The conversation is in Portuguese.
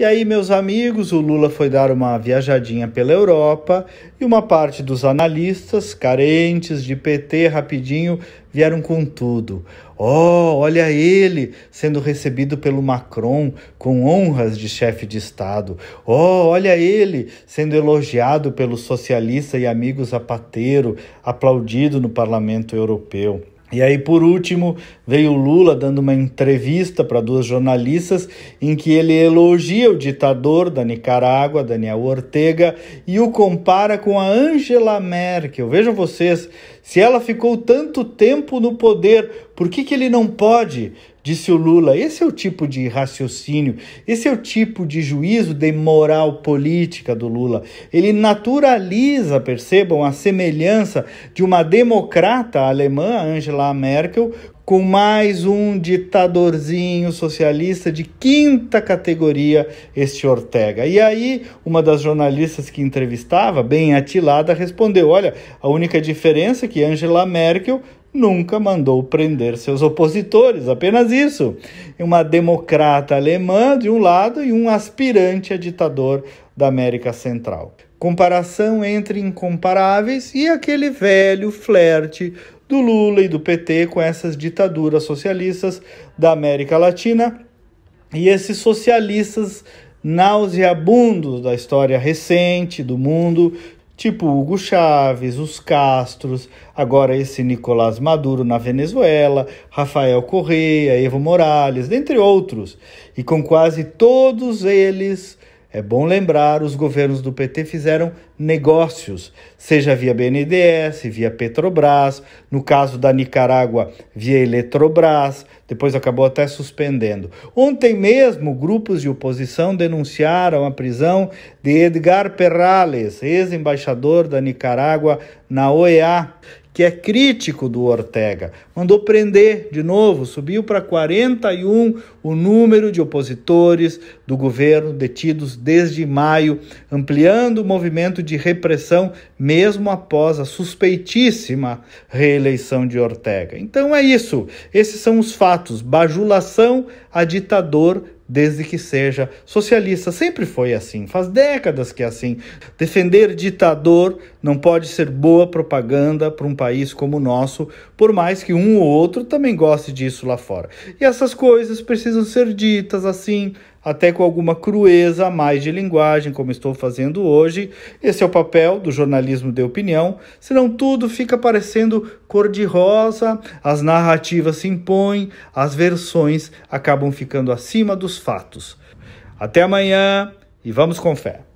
E aí, meus amigos, o Lula foi dar uma viajadinha pela Europa e uma parte dos analistas carentes de PT rapidinho vieram com tudo. Oh, olha ele sendo recebido pelo Macron com honras de chefe de Estado. Oh, olha ele sendo elogiado pelo socialista e amigo Zapatero, aplaudido no Parlamento Europeu. E aí, por último, veio Lula dando uma entrevista para duas jornalistas em que ele elogia o ditador da Nicarágua, Daniel Ortega, e o compara com a Angela Merkel. Vejam vocês, se ela ficou tanto tempo no poder, por que, que ele não pode? Disse o Lula: esse é o tipo de raciocínio, esse é o tipo de juízo de moral política do Lula. Ele naturaliza, percebam, a semelhança de uma democrata alemã, Angela Merkel, com mais um ditadorzinho socialista de quinta categoria, este Ortega. E aí, uma das jornalistas que entrevistava, bem atilada, respondeu: Olha, a única diferença é que Angela Merkel nunca mandou prender seus opositores, apenas isso. Uma democrata alemã de um lado e um aspirante a ditador da América Central. Comparação entre incomparáveis e aquele velho flerte do Lula e do PT com essas ditaduras socialistas da América Latina e esses socialistas nauseabundos da história recente do mundo tipo Hugo Chaves, os Castros, agora esse Nicolás Maduro na Venezuela, Rafael Correa, Evo Morales, dentre outros, e com quase todos eles é bom lembrar, os governos do PT fizeram negócios, seja via BNDES, via Petrobras, no caso da Nicarágua, via Eletrobras, depois acabou até suspendendo. Ontem mesmo, grupos de oposição denunciaram a prisão de Edgar Perales, ex-embaixador da Nicarágua na OEA que é crítico do Ortega. Mandou prender de novo, subiu para 41 o número de opositores do governo detidos desde maio, ampliando o movimento de repressão mesmo após a suspeitíssima reeleição de Ortega. Então é isso, esses são os fatos: bajulação a ditador desde que seja socialista. Sempre foi assim, faz décadas que é assim. Defender ditador não pode ser boa propaganda para um país como o nosso, por mais que um ou outro também goste disso lá fora. E essas coisas precisam ser ditas assim, até com alguma crueza a mais de linguagem, como estou fazendo hoje. Esse é o papel do jornalismo de opinião, senão tudo fica parecendo cor-de-rosa, as narrativas se impõem, as versões acabam ficando acima dos fatos. Até amanhã e vamos com fé.